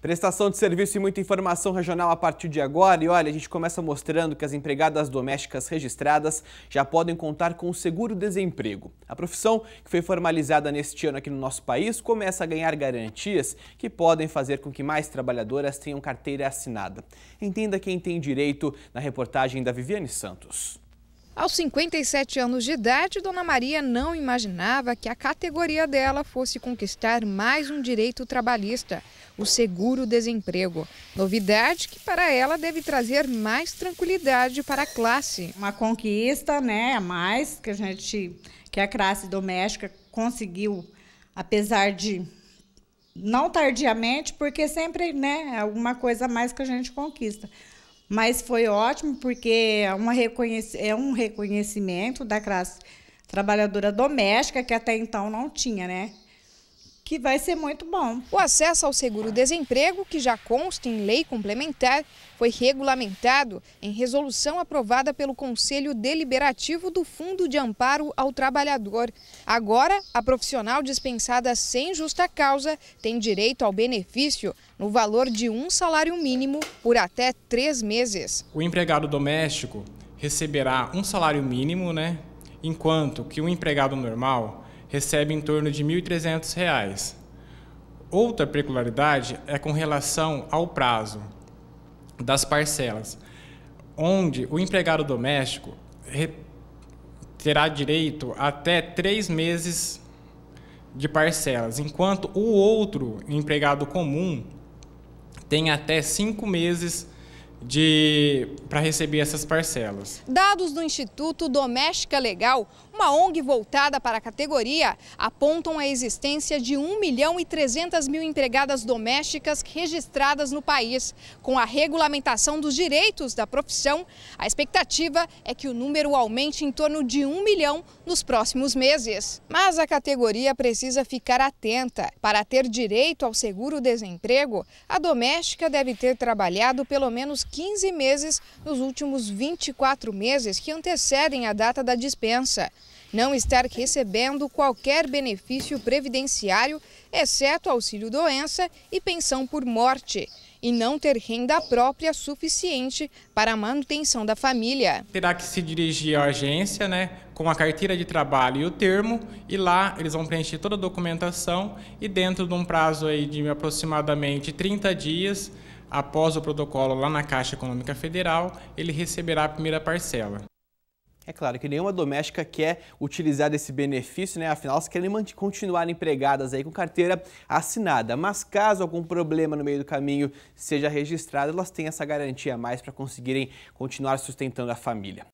Prestação de serviço e muita informação regional a partir de agora. E olha, a gente começa mostrando que as empregadas domésticas registradas já podem contar com o seguro-desemprego. A profissão, que foi formalizada neste ano aqui no nosso país, começa a ganhar garantias que podem fazer com que mais trabalhadoras tenham carteira assinada. Entenda quem tem direito na reportagem da Viviane Santos. Aos 57 anos de idade, Dona Maria não imaginava que a categoria dela fosse conquistar mais um direito trabalhista, o seguro-desemprego. Novidade que para ela deve trazer mais tranquilidade para a classe. Uma conquista, né, a mais que a gente, que a classe doméstica conseguiu, apesar de não tardiamente, porque sempre, né, é alguma coisa a mais que a gente conquista. Mas foi ótimo porque é, uma reconhec é um reconhecimento da classe trabalhadora doméstica que até então não tinha, né? que vai ser muito bom. O acesso ao seguro-desemprego, que já consta em lei complementar, foi regulamentado em resolução aprovada pelo Conselho Deliberativo do Fundo de Amparo ao Trabalhador. Agora, a profissional dispensada sem justa causa tem direito ao benefício no valor de um salário mínimo por até três meses. O empregado doméstico receberá um salário mínimo, né? Enquanto que o empregado normal recebe em torno de R$ 1.300. Outra peculiaridade é com relação ao prazo das parcelas, onde o empregado doméstico terá direito até três meses de parcelas, enquanto o outro empregado comum tem até cinco meses de para receber essas parcelas. Dados do Instituto Doméstica Legal, uma ONG voltada para a categoria, apontam a existência de 1 milhão e 300 mil empregadas domésticas registradas no país. Com a regulamentação dos direitos da profissão, a expectativa é que o número aumente em torno de 1 milhão nos próximos meses. Mas a categoria precisa ficar atenta. Para ter direito ao seguro-desemprego, a doméstica deve ter trabalhado pelo menos 15 meses nos últimos 24 meses que antecedem a data da dispensa. Não estar recebendo qualquer benefício previdenciário, exceto auxílio-doença e pensão por morte. E não ter renda própria suficiente para a manutenção da família. Terá que se dirigir à agência, né, com a carteira de trabalho e o termo, e lá eles vão preencher toda a documentação e dentro de um prazo aí de aproximadamente 30 dias, Após o protocolo lá na Caixa Econômica Federal, ele receberá a primeira parcela. É claro que nenhuma doméstica quer utilizar desse benefício, né? Afinal, elas querem continuar empregadas aí com carteira assinada. Mas caso algum problema no meio do caminho seja registrado, elas têm essa garantia a mais para conseguirem continuar sustentando a família.